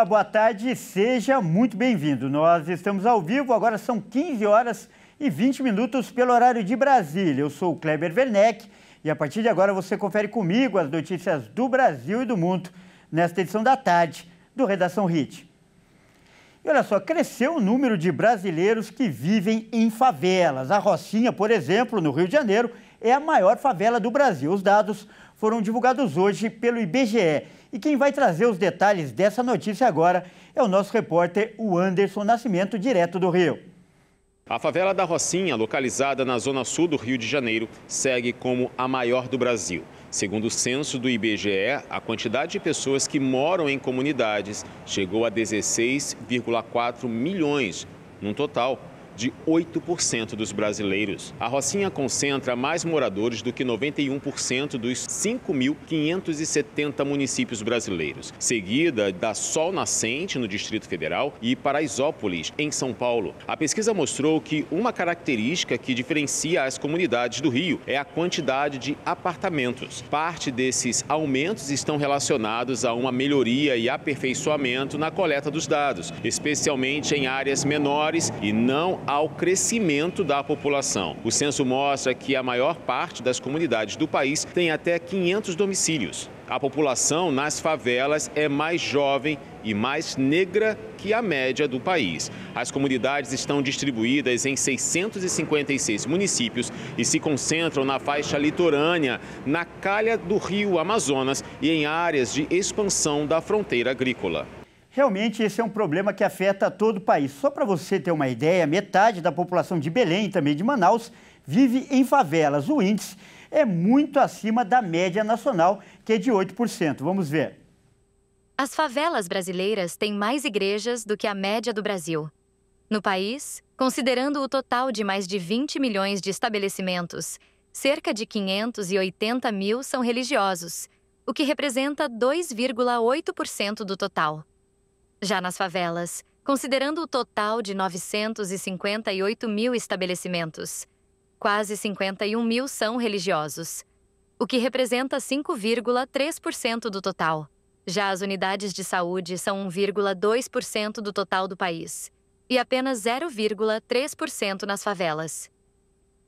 Olá, boa tarde, seja muito bem-vindo. Nós estamos ao vivo, agora são 15 horas e 20 minutos pelo horário de Brasília. Eu sou o Kleber Werneck e a partir de agora você confere comigo as notícias do Brasil e do mundo nesta edição da tarde do Redação Hit. E olha só, cresceu o número de brasileiros que vivem em favelas. A Rocinha, por exemplo, no Rio de Janeiro, é a maior favela do Brasil. Os dados foram divulgados hoje pelo IBGE e quem vai trazer os detalhes dessa notícia agora é o nosso repórter, o Anderson Nascimento, direto do Rio. A favela da Rocinha, localizada na zona sul do Rio de Janeiro, segue como a maior do Brasil. Segundo o censo do IBGE, a quantidade de pessoas que moram em comunidades chegou a 16,4 milhões, num total de 8% dos brasileiros. A Rocinha concentra mais moradores do que 91% dos 5.570 municípios brasileiros, seguida da Sol Nascente, no Distrito Federal, e Paraisópolis, em São Paulo. A pesquisa mostrou que uma característica que diferencia as comunidades do Rio é a quantidade de apartamentos. Parte desses aumentos estão relacionados a uma melhoria e aperfeiçoamento na coleta dos dados, especialmente em áreas menores e não ao crescimento da população. O censo mostra que a maior parte das comunidades do país tem até 500 domicílios. A população nas favelas é mais jovem e mais negra que a média do país. As comunidades estão distribuídas em 656 municípios e se concentram na faixa litorânea, na calha do rio Amazonas e em áreas de expansão da fronteira agrícola. Realmente, esse é um problema que afeta todo o país. Só para você ter uma ideia, metade da população de Belém e também de Manaus vive em favelas. O índice é muito acima da média nacional, que é de 8%. Vamos ver. As favelas brasileiras têm mais igrejas do que a média do Brasil. No país, considerando o total de mais de 20 milhões de estabelecimentos, cerca de 580 mil são religiosos, o que representa 2,8% do total. Já nas favelas, considerando o total de 958 mil estabelecimentos, quase 51 mil são religiosos, o que representa 5,3% do total. Já as unidades de saúde são 1,2% do total do país e apenas 0,3% nas favelas.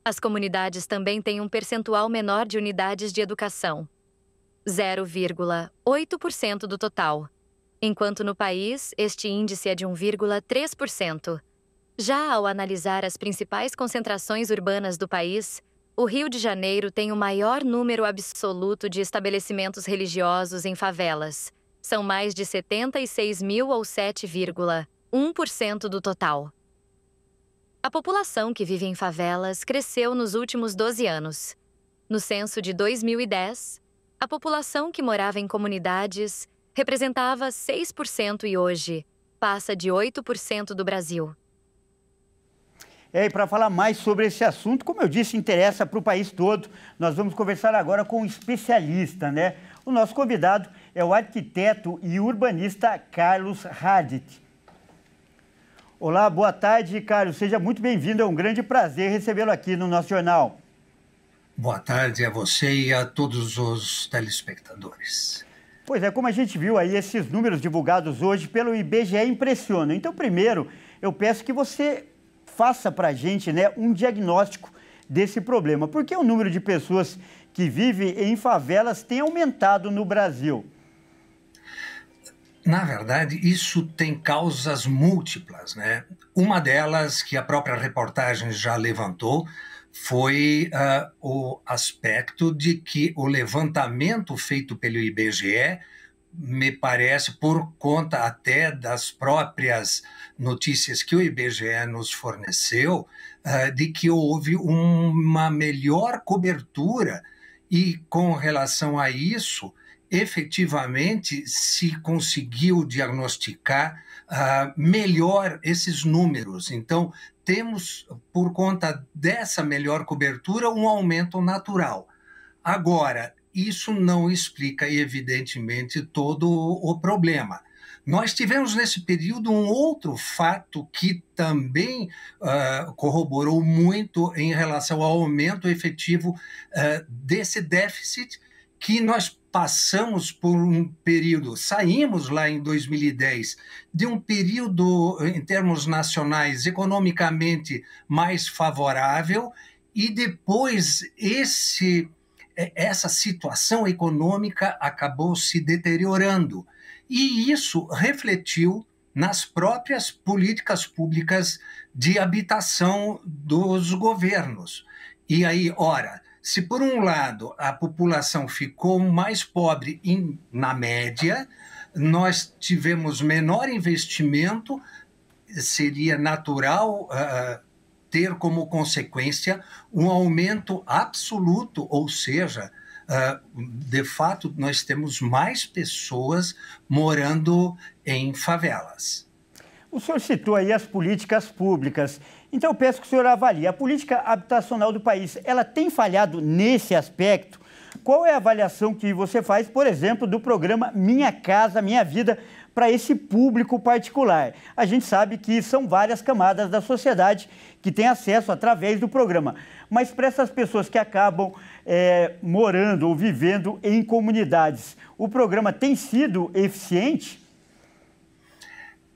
As comunidades também têm um percentual menor de unidades de educação, 0,8% do total, enquanto no país este índice é de 1,3%. Já ao analisar as principais concentrações urbanas do país, o Rio de Janeiro tem o maior número absoluto de estabelecimentos religiosos em favelas. São mais de 76 mil ou 7,1% do total. A população que vive em favelas cresceu nos últimos 12 anos. No censo de 2010, a população que morava em comunidades representava 6% e hoje passa de 8% do Brasil. É, e para falar mais sobre esse assunto, como eu disse, interessa para o país todo. Nós vamos conversar agora com um especialista, né? O nosso convidado é o arquiteto e urbanista Carlos Hadit. Olá, boa tarde, Carlos. Seja muito bem-vindo. É um grande prazer recebê-lo aqui no nosso jornal. Boa tarde a você e a todos os telespectadores. Pois é, como a gente viu aí, esses números divulgados hoje pelo IBGE impressionam. Então, primeiro, eu peço que você faça para a gente né, um diagnóstico desse problema. Por que o número de pessoas que vivem em favelas tem aumentado no Brasil? Na verdade, isso tem causas múltiplas, né? Uma delas, que a própria reportagem já levantou, foi uh, o aspecto de que o levantamento feito pelo IBGE, me parece, por conta até das próprias notícias que o IBGE nos forneceu, uh, de que houve uma melhor cobertura. E com relação a isso, efetivamente se conseguiu diagnosticar uh, melhor esses números. Então, temos, por conta dessa melhor cobertura, um aumento natural. Agora, isso não explica, evidentemente, todo o problema. Nós tivemos nesse período um outro fato que também uh, corroborou muito em relação ao aumento efetivo uh, desse déficit, que nós passamos por um período, saímos lá em 2010 de um período, em termos nacionais, economicamente mais favorável, e depois esse, é, essa situação econômica acabou se deteriorando. E isso refletiu nas próprias políticas públicas de habitação dos governos. E aí, ora, se por um lado a população ficou mais pobre em, na média, nós tivemos menor investimento, seria natural uh, ter como consequência um aumento absoluto, ou seja, uh, de fato, nós temos mais pessoas morando em favelas. O senhor citou aí as políticas públicas. Então eu peço que o senhor avalie. A política habitacional do país, ela tem falhado nesse aspecto? Qual é a avaliação que você faz, por exemplo, do programa Minha Casa Minha Vida para esse público particular? A gente sabe que são várias camadas da sociedade que têm acesso através do programa, mas para essas pessoas que acabam é, morando ou vivendo em comunidades, o programa tem sido eficiente?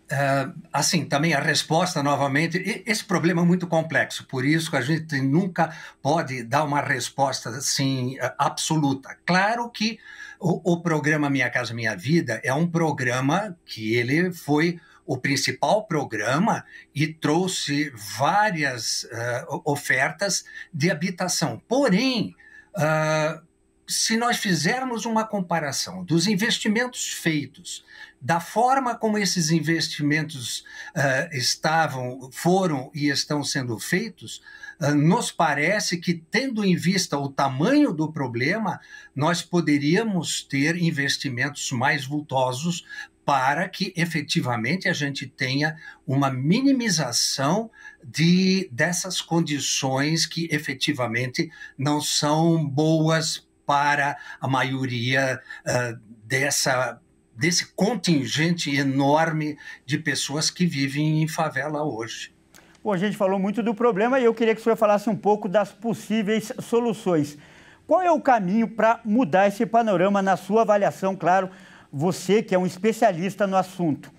Uh, assim, também a resposta, novamente, esse problema é muito complexo, por isso que a gente nunca pode dar uma resposta assim absoluta. Claro que o, o programa Minha Casa Minha Vida é um programa que ele foi o principal programa e trouxe várias uh, ofertas de habitação. Porém, uh, se nós fizermos uma comparação dos investimentos feitos, da forma como esses investimentos uh, estavam, foram e estão sendo feitos, uh, nos parece que, tendo em vista o tamanho do problema, nós poderíamos ter investimentos mais vultosos para que efetivamente a gente tenha uma minimização de dessas condições que efetivamente não são boas para a maioria uh, dessa desse contingente enorme de pessoas que vivem em favela hoje. Bom, a gente falou muito do problema e eu queria que o senhor falasse um pouco das possíveis soluções. Qual é o caminho para mudar esse panorama na sua avaliação, claro, você que é um especialista no assunto?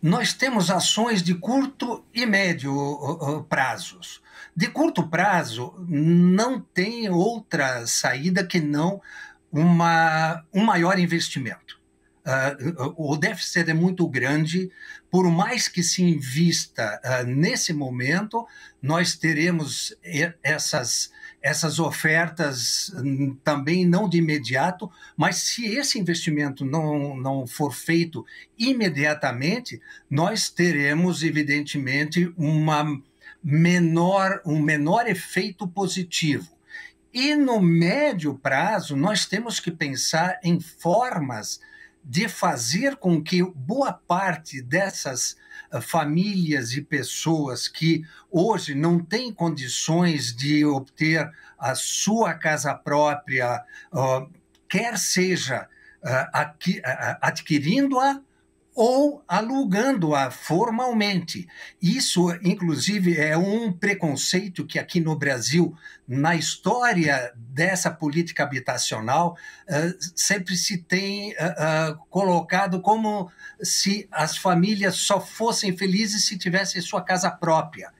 Nós temos ações de curto e médio prazos. De curto prazo, não tem outra saída que não uma, um maior investimento. Uh, o déficit é muito grande. Por mais que se invista uh, nesse momento, nós teremos essas, essas ofertas hum, também não de imediato, mas se esse investimento não, não for feito imediatamente, nós teremos, evidentemente, uma menor, um menor efeito positivo. E no médio prazo, nós temos que pensar em formas de fazer com que boa parte dessas ah, famílias e pessoas que hoje não têm condições de obter a sua casa própria, ah, quer seja ah, adquirindo-a ou alugando-a formalmente. Isso, inclusive, é um preconceito que aqui no Brasil, na história dessa política habitacional, eh, sempre se tem eh, eh, colocado como se as famílias só fossem felizes se tivessem sua casa própria.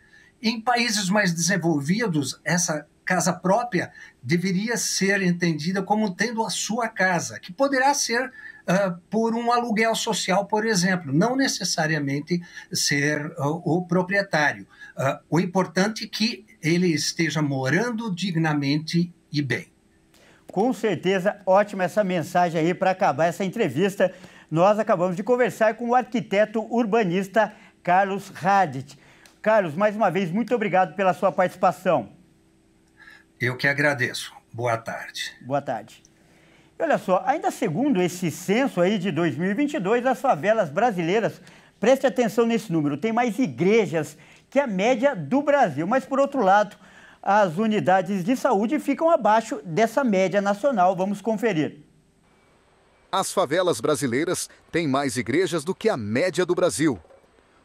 Em países mais desenvolvidos, essa casa própria deveria ser entendida como tendo a sua casa, que poderá ser uh, por um aluguel social, por exemplo, não necessariamente ser uh, o proprietário. Uh, o importante é que ele esteja morando dignamente e bem. Com certeza, ótima essa mensagem aí para acabar essa entrevista. Nós acabamos de conversar com o arquiteto urbanista Carlos Radit. Carlos, mais uma vez, muito obrigado pela sua participação. Eu que agradeço. Boa tarde. Boa tarde. Olha só, ainda segundo esse censo aí de 2022, as favelas brasileiras, preste atenção nesse número, tem mais igrejas que a média do Brasil. Mas, por outro lado, as unidades de saúde ficam abaixo dessa média nacional. Vamos conferir. As favelas brasileiras têm mais igrejas do que a média do Brasil.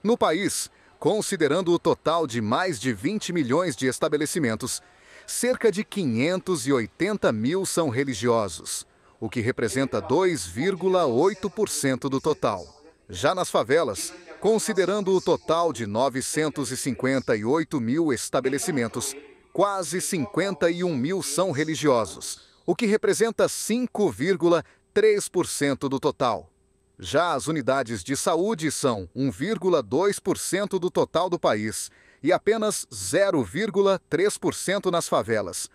No país, considerando o total de mais de 20 milhões de estabelecimentos, cerca de 580 mil são religiosos o que representa 2,8% do total. Já nas favelas, considerando o total de 958 mil estabelecimentos, quase 51 mil são religiosos, o que representa 5,3% do total. Já as unidades de saúde são 1,2% do total do país e apenas 0,3% nas favelas,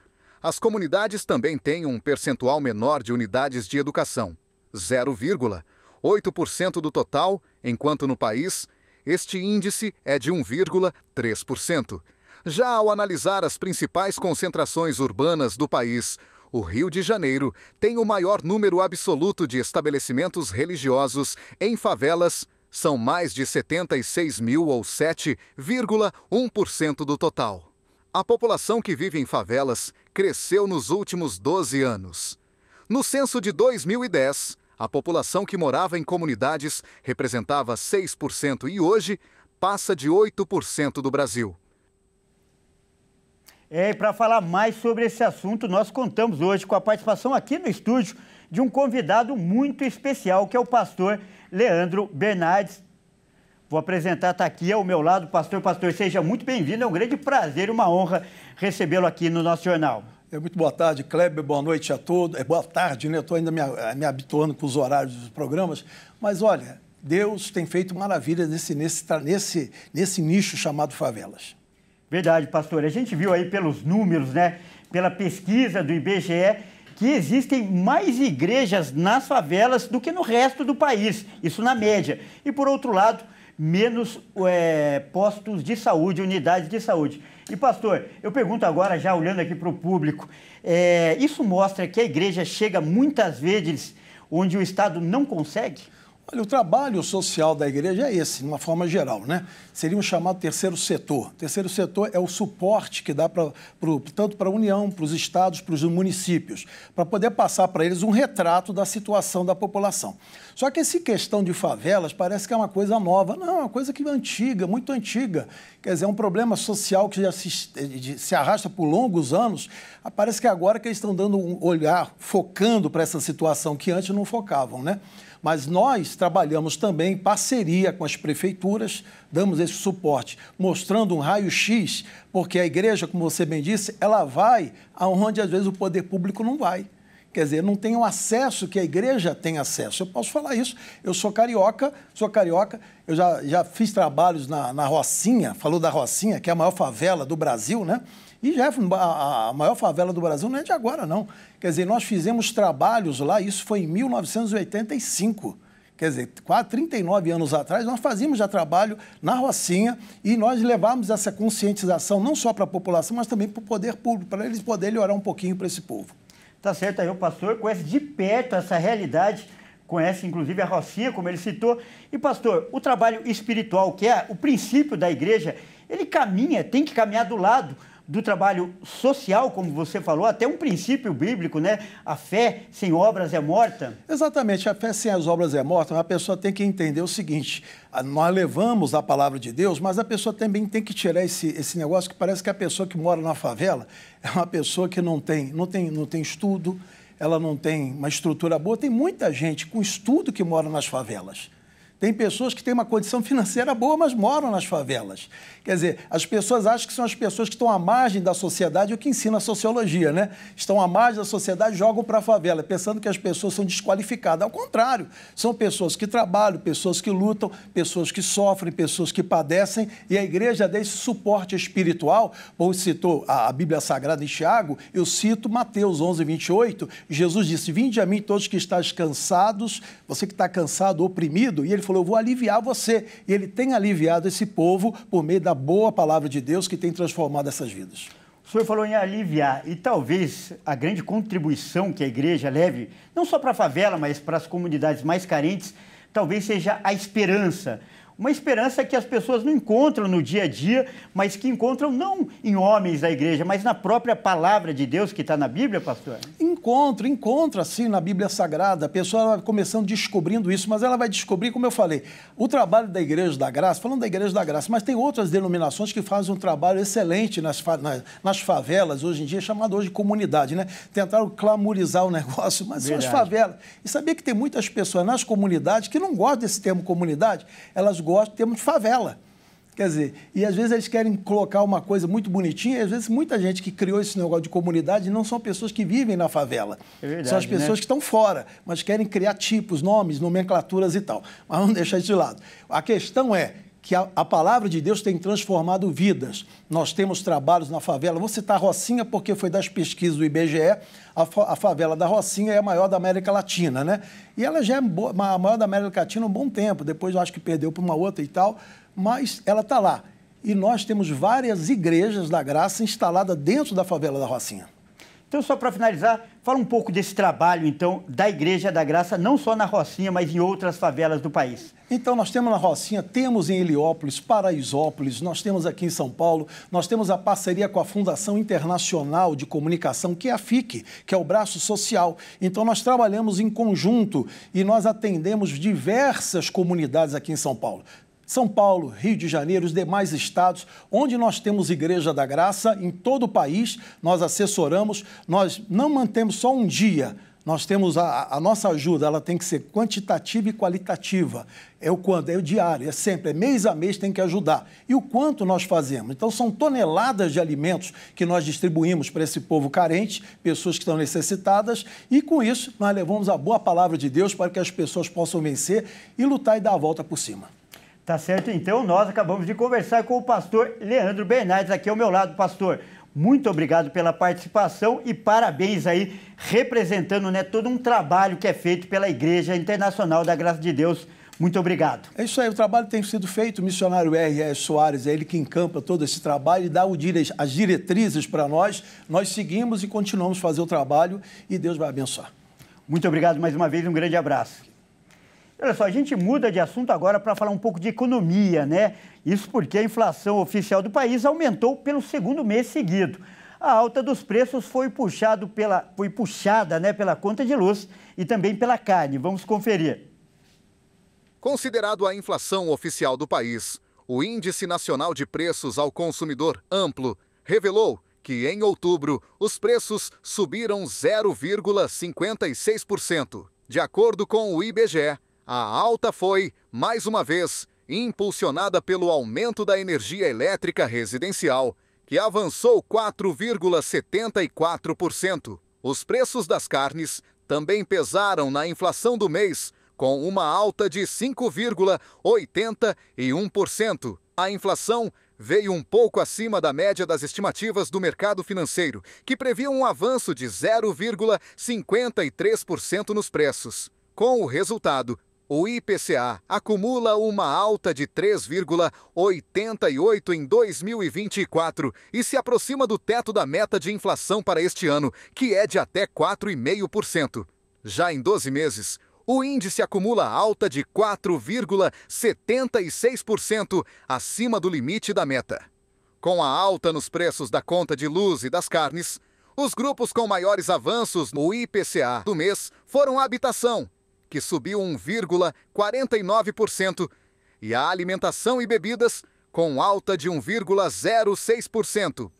as comunidades também têm um percentual menor de unidades de educação, 0,8% do total, enquanto no país este índice é de 1,3%. Já ao analisar as principais concentrações urbanas do país, o Rio de Janeiro tem o maior número absoluto de estabelecimentos religiosos em favelas, são mais de 76 mil ou 7,1% do total. A população que vive em favelas cresceu nos últimos 12 anos. No censo de 2010, a população que morava em comunidades representava 6% e hoje passa de 8% do Brasil. É, para falar mais sobre esse assunto, nós contamos hoje com a participação aqui no estúdio de um convidado muito especial, que é o pastor Leandro Bernardes. Vou apresentar, está aqui ao meu lado, pastor. Pastor, seja muito bem-vindo. É um grande prazer, uma honra recebê-lo aqui no nosso jornal. É muito boa tarde, Kleber. Boa noite a todos. É boa tarde, né? Estou ainda me, me habituando com os horários dos programas. Mas olha, Deus tem feito maravilhas nesse, nesse, nesse, nesse nicho chamado favelas. Verdade, pastor. A gente viu aí pelos números, né? Pela pesquisa do IBGE, que existem mais igrejas nas favelas do que no resto do país, isso na média. E por outro lado, menos é, postos de saúde, unidades de saúde. E, pastor, eu pergunto agora, já olhando aqui para o público, é, isso mostra que a igreja chega muitas vezes onde o Estado não consegue? Olha, o trabalho social da igreja é esse, de uma forma geral, né? Seria um chamado terceiro setor. O terceiro setor é o suporte que dá pra, pro, tanto para a União, para os estados, para os municípios, para poder passar para eles um retrato da situação da população. Só que essa questão de favelas parece que é uma coisa nova. Não, é uma coisa que é antiga, muito antiga. Quer dizer, é um problema social que já se, se arrasta por longos anos. Parece que agora que eles estão dando um olhar, focando para essa situação que antes não focavam, né? mas nós trabalhamos também em parceria com as prefeituras, damos esse suporte, mostrando um raio-x, porque a igreja, como você bem disse, ela vai aonde às vezes o poder público não vai. Quer dizer, não tem o um acesso que a igreja tem acesso. Eu posso falar isso. Eu sou carioca, sou carioca. Eu já, já fiz trabalhos na, na Rocinha, falou da Rocinha, que é a maior favela do Brasil, né? E Jefferson, é a, maior favela do Brasil não é de agora, não. Quer dizer, nós fizemos trabalhos lá, isso foi em 1985 quer dizer, quase 39 anos atrás, nós fazíamos já trabalho na Rocinha e nós levávamos essa conscientização não só para a população, mas também para o poder público, para eles poderem olhar um pouquinho para esse povo. está certo aí, o pastor conhece de perto essa realidade, conhece inclusive a Rocinha, como ele citou. E, pastor, o trabalho espiritual, que é o princípio da igreja, ele caminha, tem que caminhar do lado do trabalho social, como você falou, até um princípio bíblico, né? A fé sem obras é morta. Exatamente, a fé sem as obras é morta, a pessoa tem que entender o seguinte: nós levamos a palavra de Deus, mas a pessoa também tem que tirar esse, esse negócio que parece que a pessoa que mora na favela é uma pessoa que não tem, não tem, não tem estudo, ela não tem uma estrutura boa. Tem muita gente com estudo que mora nas favelas. Tem pessoas que têm uma condição financeira boa, mas moram nas favelas. Quer dizer, as pessoas acham que são as pessoas que estão à margem da sociedade, é o que ensina a sociologia, né? Estão à margem da sociedade, jogam para a favela, pensando que as pessoas são desqualificadas. Ao contrário, são pessoas que trabalham, pessoas que lutam, pessoas que sofrem, pessoas que padecem, e a igreja dá esse suporte espiritual. Bom, citou a Bíblia Sagrada em Tiago, eu cito Mateus 11, 28. Jesus disse: Vinde a mim todos que estás cansados, você que está cansado, oprimido, e ele falou, falou: Eu vou aliviar você. E ele tem aliviado esse povo por meio da boa palavra de Deus que tem transformado essas vidas. O senhor falou em aliviar, e talvez a grande contribuição que a igreja leve, não só para a favela, mas para as comunidades mais carentes, talvez seja a esperança. Uma esperança que as pessoas não encontram no dia a dia, mas que encontram não em homens da igreja, mas na própria palavra de Deus que está na Bíblia, pastor? Encontro, encontra sim na Bíblia Sagrada. A pessoa vai começando descobrindo isso, mas ela vai descobrir, como eu falei, o trabalho da Igreja da Graça, falando da Igreja da Graça, mas tem outras denominações que fazem um trabalho excelente nas, nas, nas favelas, hoje em dia, é chamado hoje de comunidade, né? Tentaram clamorizar o negócio, mas Verdade. são as favelas. E sabia que tem muitas pessoas nas comunidades que não gostam desse termo comunidade, elas gostam gostam, temos favela. Quer dizer, e às vezes eles querem colocar uma coisa muito bonitinha, e às vezes muita gente que criou esse negócio de comunidade não são pessoas que vivem na favela. É verdade, são as né? pessoas né? que estão fora, mas querem criar tipos, nomes, nomenclaturas e tal. Mas vamos deixar isso de lado. A questão é, que a, a, palavra de Deus tem transformado vidas. Nós temos trabalhos na favela. Vou citar Rocinha porque foi das pesquisas do IBGE. A, a favela da Rocinha é a maior da América Latina, né? E ela já é a maior da América Latina há um bom tempo. Depois eu acho que perdeu para uma outra e tal, mas ela está lá. E nós temos várias igrejas da graça instaladas dentro da favela da Rocinha. Então, só para finalizar, fala um pouco desse trabalho, então, da Igreja da Graça, não só na Rocinha, mas em outras favelas do país. Então, nós temos na Rocinha, temos em Heliópolis, Paraisópolis, nós temos aqui em São Paulo, nós temos a parceria com a Fundação Internacional de Comunicação, que é a FIC, que é o braço social. Então, nós trabalhamos em conjunto e nós atendemos diversas comunidades aqui em São Paulo. São Paulo, Rio de Janeiro, os demais estados, onde nós temos Igreja da Graça, em todo o país, nós assessoramos, nós não mantemos só um dia. Nós temos a, a, nossa ajuda, ela tem que ser quantitativa e qualitativa. É o quanto, é o diário, é sempre, é mês a mês tem que ajudar. E o quanto nós fazemos? Então, são toneladas de alimentos que nós distribuímos para esse povo carente, pessoas que estão necessitadas, e com isso nós levamos a boa palavra de Deus para que as pessoas possam vencer e lutar e dar a volta por cima. Tá certo? Então, nós acabamos de conversar com o pastor Leandro Bernardes, aqui ao meu lado, pastor. Muito obrigado pela participação e parabéns aí, representando né, todo um trabalho que é feito pela Igreja Internacional da Graça de Deus. Muito obrigado. É isso aí, o trabalho tem sido feito. O missionário R.S. Soares é ele que encampa todo esse trabalho e dá dire... as diretrizes para nós. Nós seguimos e continuamos fazer o trabalho e Deus vai abençoar. Muito obrigado mais uma vez, um grande abraço. Olha só, a gente muda de assunto agora para falar um pouco de economia, né? Isso porque a inflação oficial do país aumentou pelo segundo mês seguido. A alta dos preços foi, puxado pela, foi puxada né, pela conta de luz e também pela carne. Vamos conferir. Considerado a inflação oficial do país, o Índice Nacional de Preços ao Consumidor Amplo revelou que em outubro os preços subiram 0,56%. De acordo com o IBGE, a alta foi, mais uma vez, impulsionada pelo aumento da energia elétrica residencial, que avançou 4,74%. Os preços das carnes também pesaram na inflação do mês, com uma alta de 5,81%. A inflação veio um pouco acima da média das estimativas do mercado financeiro, que previa um avanço de 0,53% nos preços. Com o resultado, o IPCA acumula uma alta de 3,88 em 2024 e se aproxima do teto da meta de inflação para este ano, que é de até 4,5%. Já em 12 meses, o índice acumula alta de 4,76%, acima do limite da meta. Com a alta nos preços da conta de luz e das carnes, os grupos com maiores avanços no IPCA do mês foram a habitação, que subiu 1,49%, e a alimentação e bebidas, com alta de 1,06%.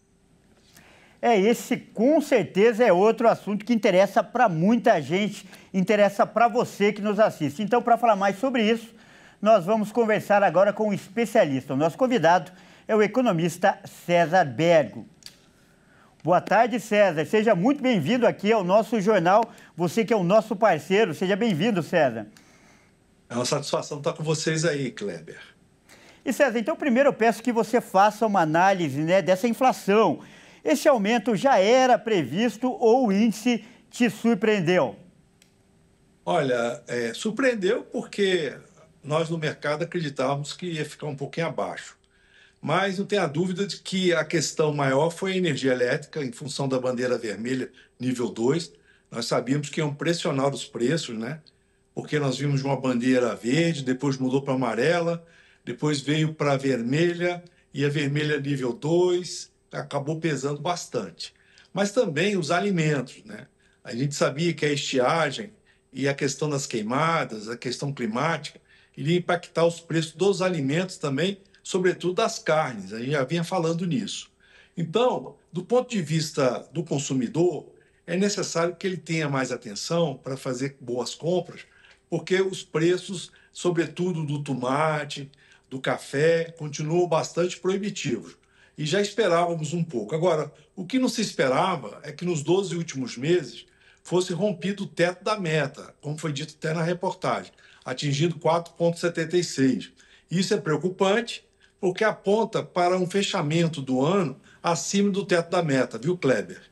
É, esse com certeza é outro assunto que interessa para muita gente, interessa para você que nos assiste. Então, para falar mais sobre isso, nós vamos conversar agora com um especialista. O nosso convidado é o economista César Bergo. Boa tarde, César. Seja muito bem-vindo aqui ao nosso jornal. Você que é o nosso parceiro, seja bem-vindo, César. É uma satisfação estar com vocês aí, Kleber. E César, então primeiro eu peço que você faça uma análise né, dessa inflação. Esse aumento já era previsto ou o índice te surpreendeu? Olha, é, surpreendeu porque nós no mercado acreditávamos que ia ficar um pouquinho abaixo mas não tenha dúvida de que a questão maior foi a energia elétrica, em função da bandeira vermelha nível 2. Nós sabíamos que iam pressionar os preços, né? Porque nós vimos uma bandeira verde, depois mudou para amarela, depois veio para vermelha, e a vermelha nível 2 acabou pesando bastante. Mas também os alimentos, né? A gente sabia que a estiagem e a questão das queimadas, a questão climática, iria impactar os preços dos alimentos também, sobretudo das carnes. A gente já vinha falando nisso. Então, do ponto de vista do consumidor, é necessário que ele tenha mais atenção para fazer boas compras, porque os preços, sobretudo do tomate, do café, continuam bastante proibitivos. E já esperávamos um pouco. Agora, o que não se esperava é que nos 12 últimos meses fosse rompido o teto da meta, como foi dito até na reportagem, atingindo 4,76. Isso é preocupante o que aponta para um fechamento do ano acima do teto da meta, viu, Kleber?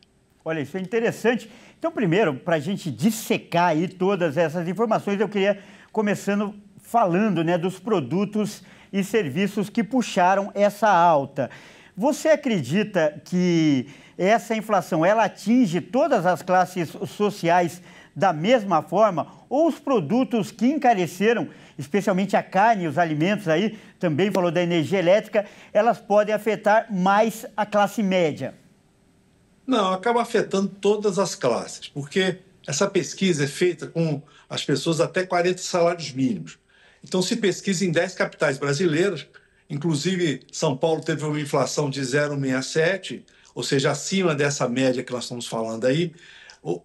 Olha, isso é interessante. Então, primeiro, para a gente dissecar aí todas essas informações, eu queria começando falando né, dos produtos e serviços que puxaram essa alta. Você acredita que essa inflação ela atinge todas as classes sociais? Da mesma forma, ou os produtos que encareceram, especialmente a carne, os alimentos aí, também falou da energia elétrica, elas podem afetar mais a classe média. Não, acaba afetando todas as classes, porque essa pesquisa é feita com as pessoas até 40 salários mínimos. Então, se pesquisa em 10 capitais brasileiras, inclusive São Paulo teve uma inflação de 0,67, ou seja, acima dessa média que nós estamos falando aí,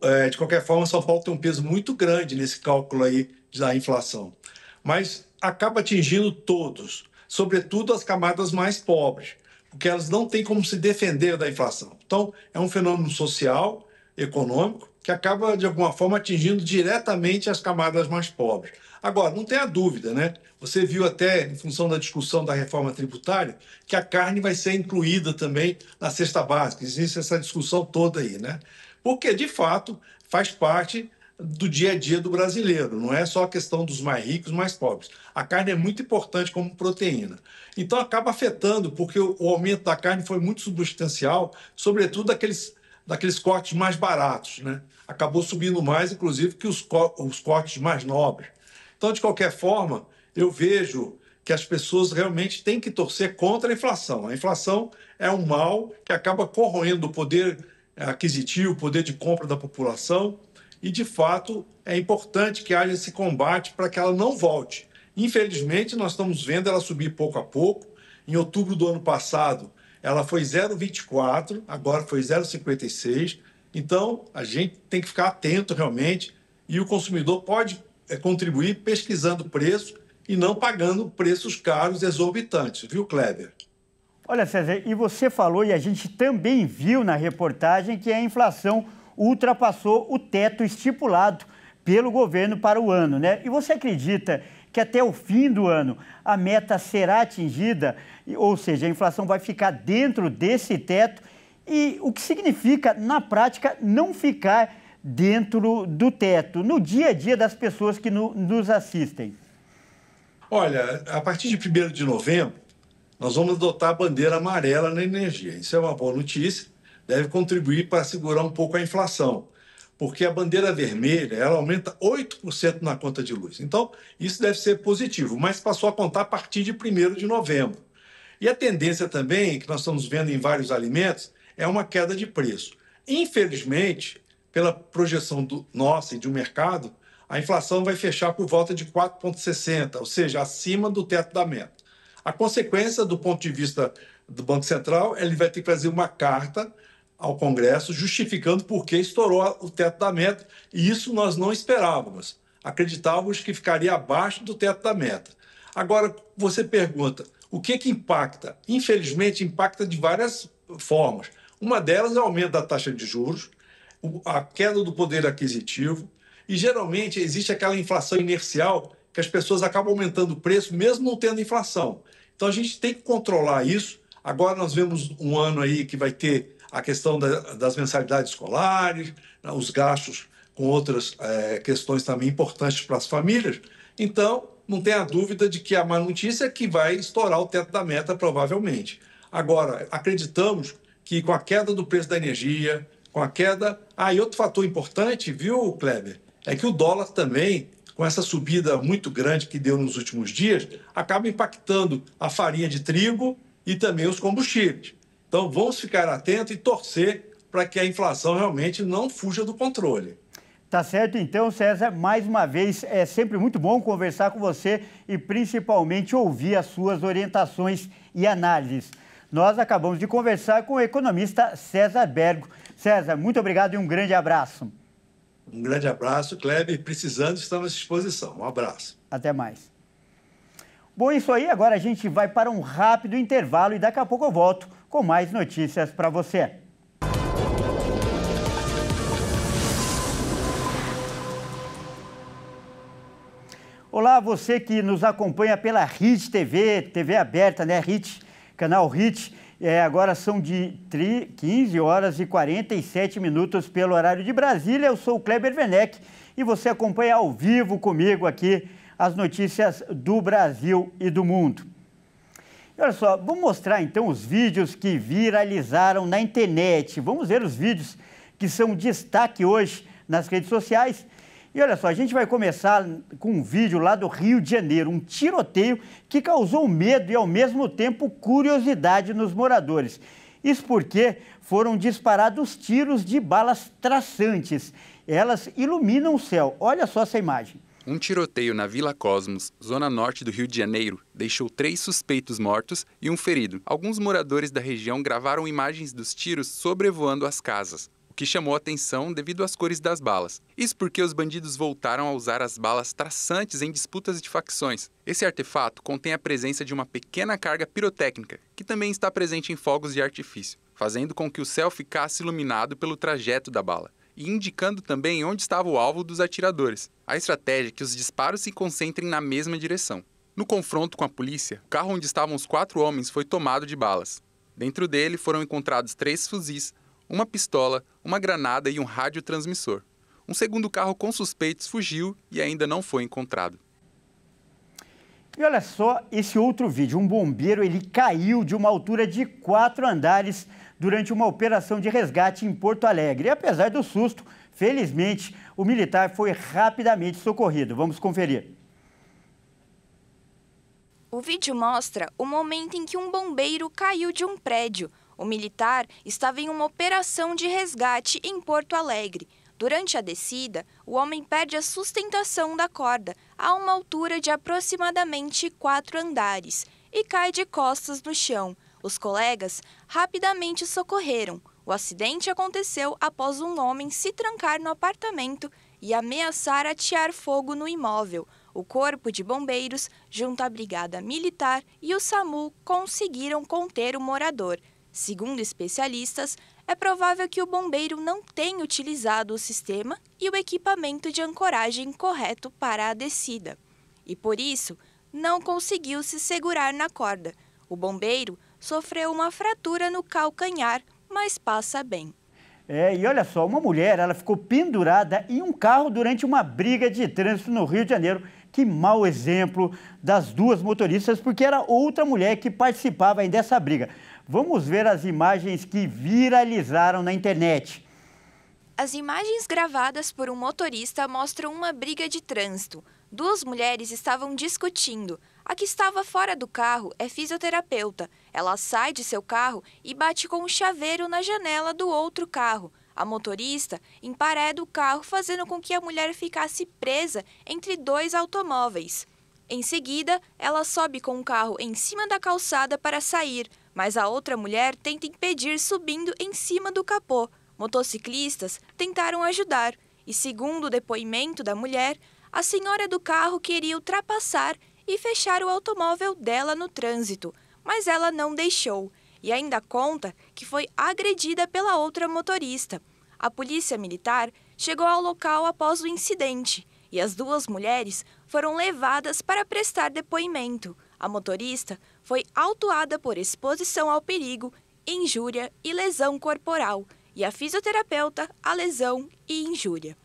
é, de qualquer forma, São Paulo tem um peso muito grande nesse cálculo aí da inflação. Mas acaba atingindo todos, sobretudo as camadas mais pobres, porque elas não têm como se defender da inflação. Então, é um fenômeno social, econômico, que acaba, de alguma forma, atingindo diretamente as camadas mais pobres. Agora, não tem a dúvida, né? Você viu até, em função da discussão da reforma tributária, que a carne vai ser incluída também na cesta básica. Existe essa discussão toda aí, né? porque de fato faz parte do dia a dia do brasileiro, não é só a questão dos mais ricos, mais pobres. A carne é muito importante como proteína. Então acaba afetando, porque o aumento da carne foi muito substancial, sobretudo daqueles, daqueles cortes mais baratos. Né? Acabou subindo mais, inclusive, que os, co os cortes mais nobres. Então, de qualquer forma, eu vejo que as pessoas realmente têm que torcer contra a inflação. A inflação é um mal que acaba corroendo o poder é, aquisitivo, o poder de compra da população. E, de fato, é importante que haja esse combate para que ela não volte. Infelizmente, nós estamos vendo ela subir pouco a pouco. Em outubro do ano passado, ela foi 0,24, agora foi 0,56. Então, a gente tem que ficar atento realmente e o consumidor pode é, contribuir pesquisando preço e não pagando preços caros exorbitantes, viu, Kleber? Olha, César, e você falou, e a gente também viu na reportagem, que a inflação ultrapassou o teto estipulado pelo governo para o ano, né? E você acredita que até o fim do ano a meta será atingida, ou seja, a inflação vai ficar dentro desse teto? E o que significa, na prática, não ficar dentro do teto, no dia a dia das pessoas que no, nos assistem? Olha, a partir de 1 de novembro, nós vamos adotar a bandeira amarela na energia. Isso é uma boa notícia, deve contribuir para segurar um pouco a inflação, porque a bandeira vermelha ela aumenta 8% na conta de luz. Então, isso deve ser positivo, mas passou a contar a partir de 1 de novembro. E a tendência também, que nós estamos vendo em vários alimentos, é uma queda de preço. Infelizmente, pela projeção do, nossa e de um mercado, a inflação vai fechar por volta de 4,60, ou seja, acima do teto da meta. A consequência, do ponto de vista do Banco Central, é ele vai ter que fazer uma carta ao Congresso justificando por que estourou o teto da meta, e isso nós não esperávamos. Acreditávamos que ficaria abaixo do teto da meta. Agora, você pergunta, o que, que impacta? Infelizmente, impacta de várias formas. Uma delas é o aumento da taxa de juros, a queda do poder aquisitivo, e geralmente existe aquela inflação inercial que as pessoas acabam aumentando o preço mesmo não tendo inflação. Então a gente tem que controlar isso. Agora nós vemos um ano aí que vai ter a questão da, das mensalidades escolares, né, os gastos com outras é, questões também importantes para as famílias. Então, não tenha dúvida de que a má notícia é que vai estourar o teto da meta, provavelmente. Agora, acreditamos que com a queda do preço da energia, com a queda. Ah, e outro fator importante, viu, Kleber? É que o dólar também com essa subida muito grande que deu nos últimos dias, acaba impactando a farinha de trigo e também os combustíveis. Então, vamos ficar atentos e torcer para que a inflação realmente não fuja do controle. Tá certo, então, César, mais uma vez, é sempre muito bom conversar com você e principalmente ouvir as suas orientações e análises. Nós acabamos de conversar com o economista César Bergo. César, muito obrigado e um grande abraço. Um grande abraço, Kleber. Precisando, estamos à disposição. Um abraço. Até mais. Bom, isso aí. Agora a gente vai para um rápido intervalo e daqui a pouco eu volto com mais notícias para você. Olá, você que nos acompanha pela RIT TV, TV aberta, né? RIT, canal RIT. É, agora são de 15 horas e 47 minutos pelo horário de Brasília. Eu sou o Kleber Werneck e você acompanha ao vivo comigo aqui as notícias do Brasil e do mundo. E olha só, vou mostrar então os vídeos que viralizaram na internet. Vamos ver os vídeos que são destaque hoje nas redes sociais e olha só, a gente vai começar com um vídeo lá do Rio de Janeiro, um tiroteio que causou medo e ao mesmo tempo curiosidade nos moradores. Isso porque foram disparados tiros de balas traçantes. Elas iluminam o céu. Olha só essa imagem. Um tiroteio na Vila Cosmos, zona norte do Rio de Janeiro, deixou três suspeitos mortos e um ferido. Alguns moradores da região gravaram imagens dos tiros sobrevoando as casas que chamou atenção devido às cores das balas. Isso porque os bandidos voltaram a usar as balas traçantes em disputas de facções. Esse artefato contém a presença de uma pequena carga pirotécnica, que também está presente em fogos de artifício, fazendo com que o céu ficasse iluminado pelo trajeto da bala e indicando também onde estava o alvo dos atiradores. A estratégia é que os disparos se concentrem na mesma direção. No confronto com a polícia, o carro onde estavam os quatro homens foi tomado de balas. Dentro dele foram encontrados três fuzis, uma pistola, uma granada e um radiotransmissor. Um segundo carro com suspeitos fugiu e ainda não foi encontrado. E olha só esse outro vídeo. Um bombeiro ele caiu de uma altura de quatro andares durante uma operação de resgate em Porto Alegre. E apesar do susto, felizmente o militar foi rapidamente socorrido. Vamos conferir. O vídeo mostra o momento em que um bombeiro caiu de um prédio o militar estava em uma operação de resgate em Porto Alegre. Durante a descida, o homem perde a sustentação da corda a uma altura de aproximadamente quatro andares e cai de costas no chão. Os colegas rapidamente socorreram. O acidente aconteceu após um homem se trancar no apartamento e ameaçar atear fogo no imóvel. O Corpo de Bombeiros, junto à Brigada Militar e o SAMU, conseguiram conter o morador. Segundo especialistas, é provável que o bombeiro não tenha utilizado o sistema e o equipamento de ancoragem correto para a descida. E por isso, não conseguiu se segurar na corda. O bombeiro sofreu uma fratura no calcanhar, mas passa bem. É, e olha só, uma mulher, ela ficou pendurada em um carro durante uma briga de trânsito no Rio de Janeiro. Que mau exemplo das duas motoristas, porque era outra mulher que participava dessa briga. Vamos ver as imagens que viralizaram na internet. As imagens gravadas por um motorista mostram uma briga de trânsito. Duas mulheres estavam discutindo. A que estava fora do carro é fisioterapeuta. Ela sai de seu carro e bate com um chaveiro na janela do outro carro. A motorista empareda o carro, fazendo com que a mulher ficasse presa entre dois automóveis. Em seguida, ela sobe com o carro em cima da calçada para sair, mas a outra mulher tenta impedir subindo em cima do capô. Motociclistas tentaram ajudar e, segundo o depoimento da mulher, a senhora do carro queria ultrapassar e fechar o automóvel dela no trânsito, mas ela não deixou e ainda conta que foi agredida pela outra motorista. A polícia militar chegou ao local após o incidente e as duas mulheres foram levadas para prestar depoimento. A motorista foi autuada por exposição ao perigo, injúria e lesão corporal, e a fisioterapeuta a lesão e injúria.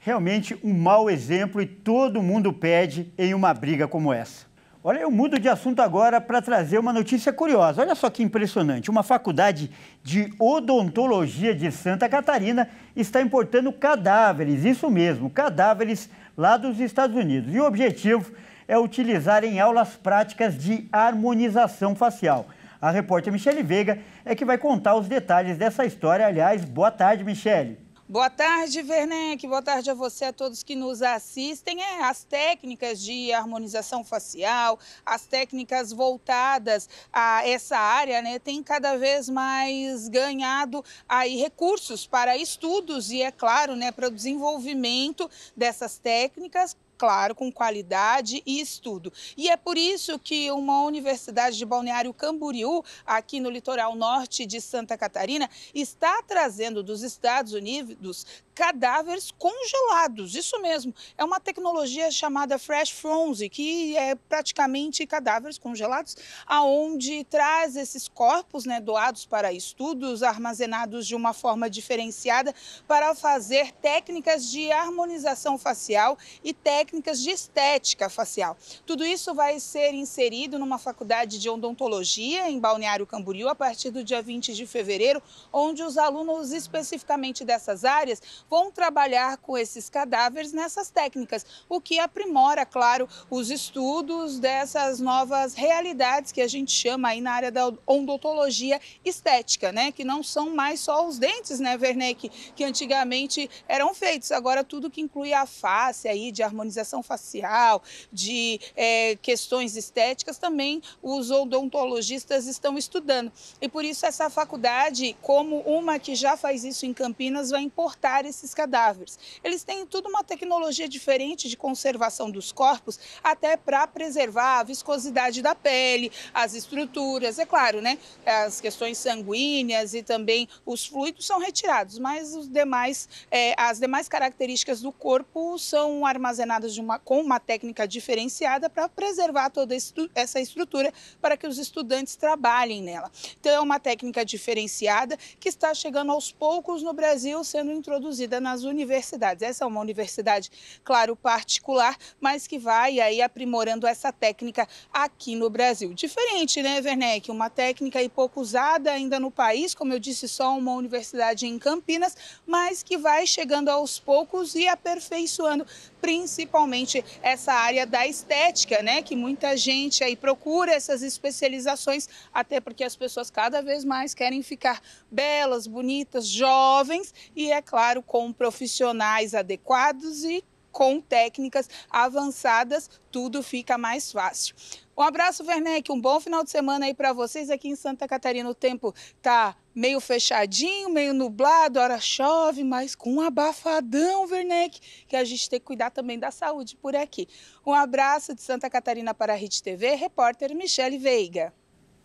Realmente um mau exemplo e todo mundo pede em uma briga como essa. Olha, eu mudo de assunto agora para trazer uma notícia curiosa. Olha só que impressionante. Uma faculdade de odontologia de Santa Catarina está importando cadáveres, isso mesmo, cadáveres lá dos Estados Unidos. E o objetivo é utilizar em aulas práticas de harmonização facial. A repórter Michele Veiga é que vai contar os detalhes dessa história. Aliás, boa tarde, Michele. Boa tarde, Werneck. Boa tarde a você, a todos que nos assistem. É, as técnicas de harmonização facial, as técnicas voltadas a essa área, né, tem cada vez mais ganhado aí recursos para estudos e, é claro, né, para o desenvolvimento dessas técnicas claro, com qualidade e estudo. E é por isso que uma universidade de Balneário Camboriú, aqui no litoral norte de Santa Catarina, está trazendo dos Estados Unidos cadáveres congelados. Isso mesmo, é uma tecnologia chamada Fresh Frozen, que é praticamente cadáveres congelados, aonde traz esses corpos né, doados para estudos, armazenados de uma forma diferenciada para fazer técnicas de harmonização facial e técnicas técnicas de estética facial. Tudo isso vai ser inserido numa faculdade de odontologia em Balneário Camboriú a partir do dia 20 de fevereiro, onde os alunos especificamente dessas áreas vão trabalhar com esses cadáveres nessas técnicas, o que aprimora, claro, os estudos dessas novas realidades que a gente chama aí na área da odontologia estética, né? Que não são mais só os dentes, né, Werneck, que antigamente eram feitos, agora tudo que inclui a face aí de harmonização harmonização facial, de é, questões estéticas, também os odontologistas estão estudando. E por isso essa faculdade, como uma que já faz isso em Campinas, vai importar esses cadáveres. Eles têm tudo uma tecnologia diferente de conservação dos corpos, até para preservar a viscosidade da pele, as estruturas, é claro, né? As questões sanguíneas e também os fluidos são retirados, mas os demais, é, as demais características do corpo são armazenadas uma, com uma técnica diferenciada para preservar toda estru essa estrutura para que os estudantes trabalhem nela. Então, é uma técnica diferenciada que está chegando aos poucos no Brasil, sendo introduzida nas universidades. Essa é uma universidade, claro, particular, mas que vai aí aprimorando essa técnica aqui no Brasil. Diferente, né, Werneck? Uma técnica pouco usada ainda no país, como eu disse, só uma universidade em Campinas, mas que vai chegando aos poucos e aperfeiçoando, principalmente principalmente essa área da estética, né? Que muita gente aí procura essas especializações, até porque as pessoas cada vez mais querem ficar belas, bonitas, jovens e, é claro, com profissionais adequados e com técnicas avançadas, tudo fica mais fácil. Um abraço, Werneck. Um bom final de semana aí para vocês. Aqui em Santa Catarina o tempo tá meio fechadinho, meio nublado, hora chove, mas com um abafadão, Werneck, que a gente tem que cuidar também da saúde por aqui. Um abraço de Santa Catarina para a Rede TV, repórter Michele Veiga.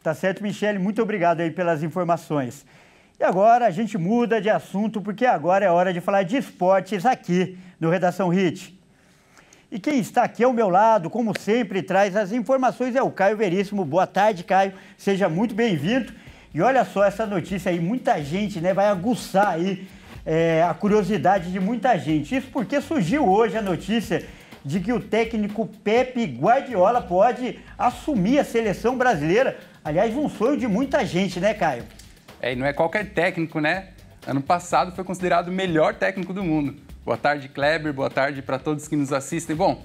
Tá certo, Michele. Muito obrigado aí pelas informações. E agora a gente muda de assunto, porque agora é hora de falar de esportes aqui no Redação Hit. E quem está aqui ao meu lado, como sempre, traz as informações é o Caio Veríssimo. Boa tarde, Caio. Seja muito bem-vindo. E olha só essa notícia aí, muita gente né, vai aguçar aí é, a curiosidade de muita gente. Isso porque surgiu hoje a notícia de que o técnico Pepe Guardiola pode assumir a seleção brasileira. Aliás, um sonho de muita gente, né, Caio? É, e não é qualquer técnico, né? Ano passado foi considerado o melhor técnico do mundo. Boa tarde, Kleber. Boa tarde para todos que nos assistem. Bom,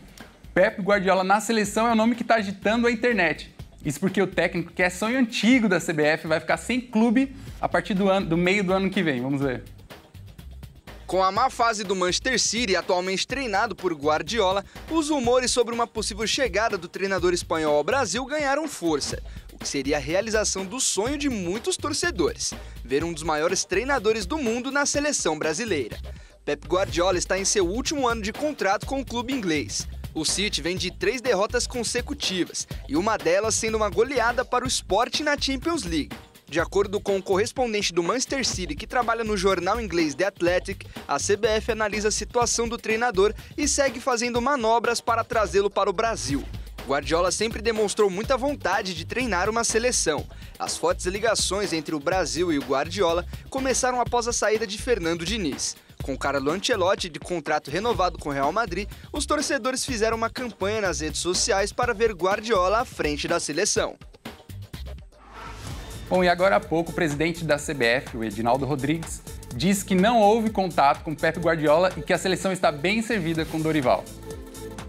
Pep Guardiola na seleção é o nome que está agitando a internet. Isso porque o técnico, que é sonho antigo da CBF, vai ficar sem clube a partir do, ano, do meio do ano que vem. Vamos ver. Com a má fase do Manchester City, atualmente treinado por Guardiola, os rumores sobre uma possível chegada do treinador espanhol ao Brasil ganharam força, o que seria a realização do sonho de muitos torcedores: ver um dos maiores treinadores do mundo na seleção brasileira. Pep Guardiola está em seu último ano de contrato com o clube inglês. O City vem de três derrotas consecutivas, e uma delas sendo uma goleada para o esporte na Champions League. De acordo com o correspondente do Manchester City, que trabalha no jornal inglês The Athletic, a CBF analisa a situação do treinador e segue fazendo manobras para trazê-lo para o Brasil. Guardiola sempre demonstrou muita vontade de treinar uma seleção. As fortes ligações entre o Brasil e o Guardiola começaram após a saída de Fernando Diniz. Com Carlo Ancelotti de contrato renovado com o Real Madrid, os torcedores fizeram uma campanha nas redes sociais para ver Guardiola à frente da seleção. Bom, e agora há pouco o presidente da CBF, o Edinaldo Rodrigues, diz que não houve contato com Pep Guardiola e que a seleção está bem servida com Dorival.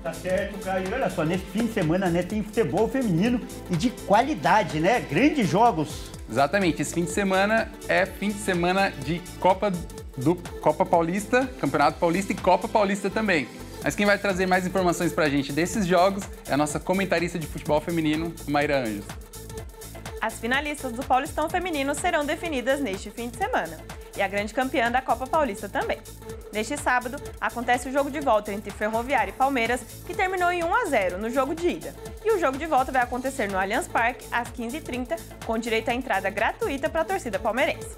Tá certo, Caio. Olha só, nesse fim de semana né, tem futebol feminino e de qualidade, né? Grandes jogos Exatamente. Esse fim de semana é fim de semana de Copa do Copa Paulista, Campeonato Paulista e Copa Paulista também. Mas quem vai trazer mais informações pra gente desses jogos é a nossa comentarista de futebol feminino, Mayra Anjos. As finalistas do Paulistão Feminino serão definidas neste fim de semana. E a grande campeã da Copa Paulista também. Neste sábado, acontece o jogo de volta entre Ferroviária e Palmeiras, que terminou em 1 a 0 no jogo de ida. E o jogo de volta vai acontecer no Allianz Parque às 15h30, com direito à entrada gratuita para a torcida palmeirense.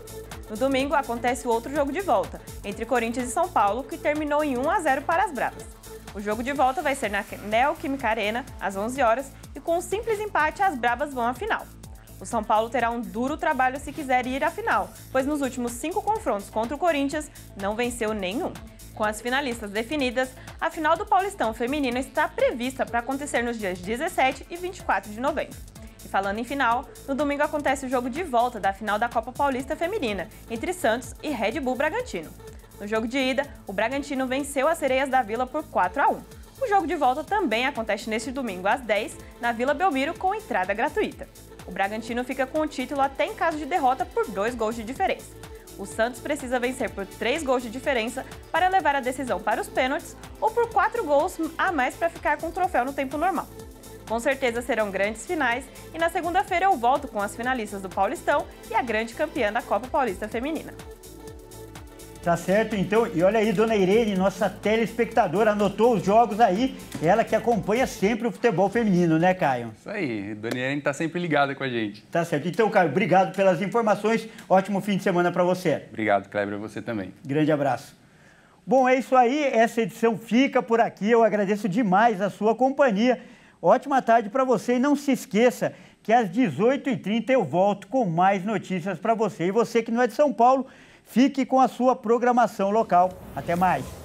No domingo acontece o outro jogo de volta, entre Corinthians e São Paulo, que terminou em 1 a 0 para as Bravas. O jogo de volta vai ser na Neoquímica Arena, às 11 horas, e com um simples empate, as Bravas vão à final. O São Paulo terá um duro trabalho se quiser ir à final, pois nos últimos cinco confrontos contra o Corinthians não venceu nenhum. Com as finalistas definidas, a final do Paulistão Feminino está prevista para acontecer nos dias 17 e 24 de novembro. E falando em final, no domingo acontece o jogo de volta da final da Copa Paulista Feminina, entre Santos e Red Bull Bragantino. No jogo de ida, o Bragantino venceu as Sereias da Vila por 4 a 1. O jogo de volta também acontece neste domingo às 10, na Vila Belmiro, com entrada gratuita. O Bragantino fica com o título até em caso de derrota por dois gols de diferença. O Santos precisa vencer por três gols de diferença para levar a decisão para os pênaltis ou por quatro gols a mais para ficar com o troféu no tempo normal. Com certeza serão grandes finais e na segunda-feira eu volto com as finalistas do Paulistão e a grande campeã da Copa Paulista Feminina. Tá certo, então. E olha aí, dona Irene, nossa telespectadora, anotou os jogos aí. Ela que acompanha sempre o futebol feminino, né, Caio? Isso aí. Dona Irene tá sempre ligada com a gente. Tá certo. Então, Caio, obrigado pelas informações. Ótimo fim de semana para você. Obrigado, Kleber, você também. Grande abraço. Bom, é isso aí. Essa edição fica por aqui. Eu agradeço demais a sua companhia. Ótima tarde para você e não se esqueça que às 18h30 eu volto com mais notícias para você. E você que não é de São Paulo, Fique com a sua programação local. Até mais!